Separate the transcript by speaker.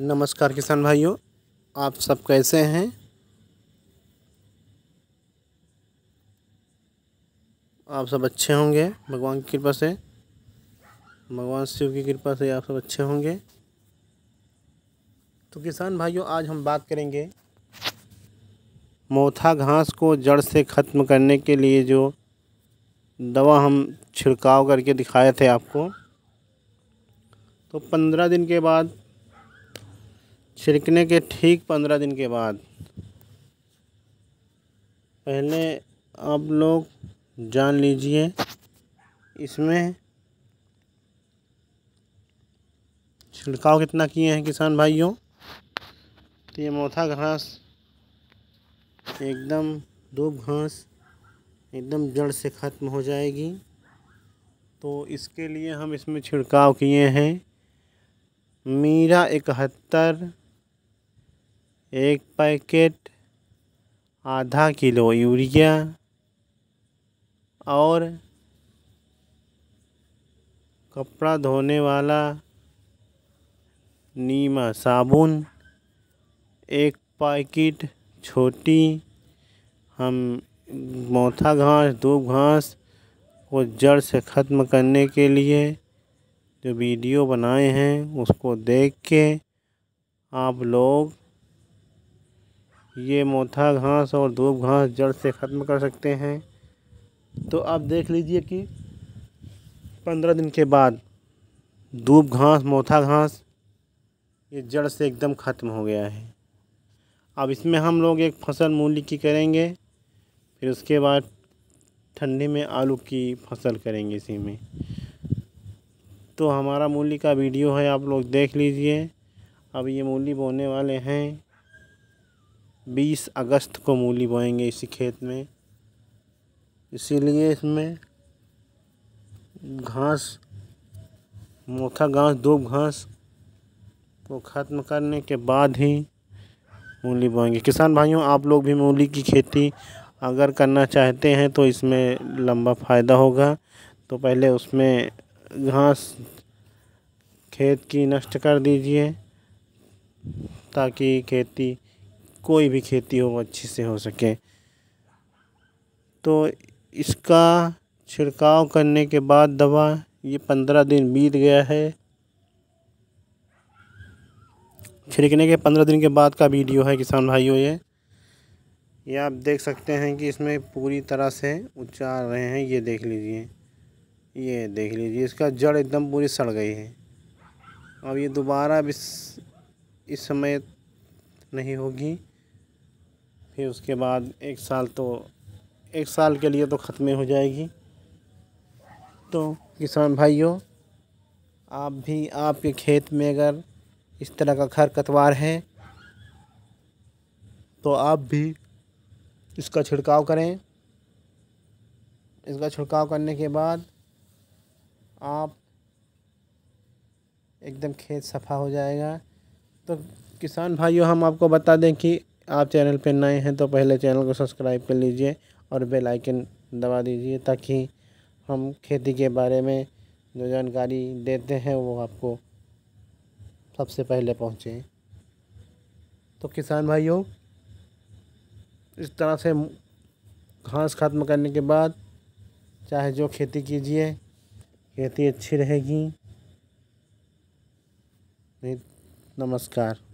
Speaker 1: नमस्कार किसान भाइयों आप सब कैसे हैं आप सब अच्छे होंगे भगवान की कृपा से भगवान शिव की कृपा से आप सब अच्छे होंगे तो किसान भाइयों आज हम बात करेंगे मोथा घास को जड़ से ख़त्म करने के लिए जो दवा हम छिड़काव करके दिखाए थे आपको तो पंद्रह दिन के बाद छिड़कने के ठीक पंद्रह दिन के बाद पहले आप लोग जान लीजिए इसमें छिड़काव कितना किए हैं किसान भाइयों तो ये मोथा घास एकदम धूप घास एकदम जड़ से ख़त्म हो जाएगी तो इसके लिए हम इसमें छिड़काव किए हैं मीरा इकहत्तर एक पैकेट आधा किलो यूरिया और कपड़ा धोने वाला नीमा साबुन एक पैकेट छोटी हम मोथा घास दूब घास को जड़ से ख़त्म करने के लिए जो वीडियो बनाए हैं उसको देख के आप लोग ये मोथा घास और धूप घास जड़ से ख़त्म कर सकते हैं तो आप देख लीजिए कि पंद्रह दिन के बाद धूप घास मोथा घास ये जड़ से एकदम ख़त्म हो गया है अब इसमें हम लोग एक फसल मूली की करेंगे फिर उसके बाद ठंडी में आलू की फसल करेंगे इसी में तो हमारा मूली का वीडियो है आप लोग देख लीजिए अब ये मूली बोने वाले हैं बीस अगस्त को मूली बोएंगे इसी खेत में इसीलिए इसमें घास मोथा घास दूब घास को ख़त्म करने के बाद ही मूली बोएंगे किसान भाइयों आप लोग भी मूली की खेती अगर करना चाहते हैं तो इसमें लंबा फ़ायदा होगा तो पहले उसमें घास खेत की नष्ट कर दीजिए ताकि खेती कोई भी खेती हो वो अच्छे से हो सके तो इसका छिड़काव करने के बाद दवा ये पंद्रह दिन बीत गया है छिड़कने के पंद्रह दिन के बाद का वीडियो है किसान भाइयों ये ये आप देख सकते हैं कि इसमें पूरी तरह से उचार रहे हैं ये देख लीजिए ये देख लीजिए इसका जड़ एकदम पूरी सड़ गई है अब ये दोबारा इस इस समय नहीं होगी फिर उसके बाद एक साल तो एक साल के लिए तो ख़त्म हो जाएगी तो किसान भाइयों आप भी आपके खेत में अगर इस तरह का कतवार है तो आप भी इसका छिड़काव करें इसका छिड़काव करने के बाद आप एकदम खेत सफ़ा हो जाएगा तो किसान भाइयों हम आपको बता दें कि आप चैनल पर नए हैं तो पहले चैनल को सब्सक्राइब कर लीजिए और बेल आइकन दबा दीजिए ताकि हम खेती के बारे में जो जानकारी देते हैं वो आपको सबसे पहले पहुँचे तो किसान भाइयों इस तरह से घास ख़त्म करने के बाद चाहे जो खेती कीजिए खेती अच्छी रहेगी नमस्कार